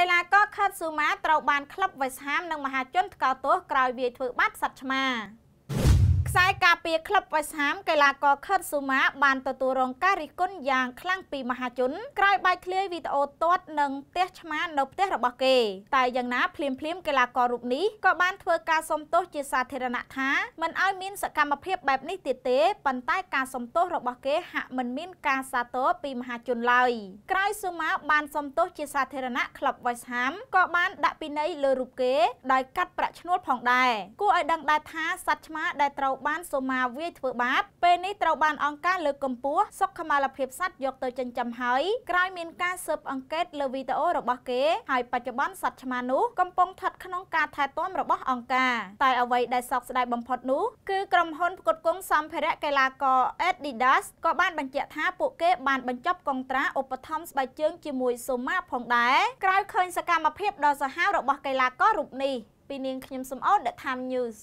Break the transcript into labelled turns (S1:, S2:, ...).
S1: កីឡាករខាត់ស៊ូម៉ាត្រូវបានក្លឹបវេសហាមនិងមហាជនថ្កោលទោសក្រោយវាយធ្វើបាត់សັດឆ្មាពីក្លឹបវ៉េសហាមកីឡាករខឺតស៊ូម៉ាបានទទួលរងការរិះគន់យ៉ាងខ្លាំងពីមហាជនក្រោយបែកធ្លាយវីដេអូទាត់នឹងផ្ទះឆ្មានៅផ្ទះរបស់គេ តែយ៉ាងណាភ្លាមភ្លាមកីឡាកររូបនេះក៏បានធ្វើការសុំទោសជាសាធារណៈថាមិនឲ្យមានសកម្មភាពបែបនេះទៀតទេប៉ុន្តែការសុំទោសរបស់គេហាក់មិនមានការសាទរពីមហាជនឡើយក្រោយស៊ូម៉ាបានសុំទោសជាសាធារណៈក្លឹបវ៉េសហាមក៏បានដាក់ពិន័យលើរូបគេដោយកាត់ប្រាក់ឈ្នួលផងដែរគួរឲ្យដឹងដែរថាសត្វឆ្មាដែលត្រូវបានស៊ូមាវាយធ្វើបាបពេលនេះត្រូវបាន អង្គការលើកកម្ពស់សុខុមាលភាពសត្វយកទៅចិញ្ចឹមហើយក្រោយមានការស៊ើបអង្កេត លើវីដេអូរបស់គេហើយបច្ចុប្បន្នសត្វឆ្មានោះកំពុងស្ថិតក្នុងការថែទាំរបស់អង្គការតែអ្វីដែលសោកស្ដាយបំផុតនោះគឺក្រុមហ៊ុនផ្គត់ផ្គង់សម្ភារៈកីឡាករ Adidas ក៏បានបញ្ជាក់ថាពួកគេបានបញ្ចប់កងត្រាឧបត្ថម្ភស្បែកជើងជាមួយសូម៉ាផងដែរក្រោយឃើញ សកម្មភាពដ៏សាហាវរបស់ កីឡាកររូបនេះពីនាងខ្ញុំសំអូន The Time News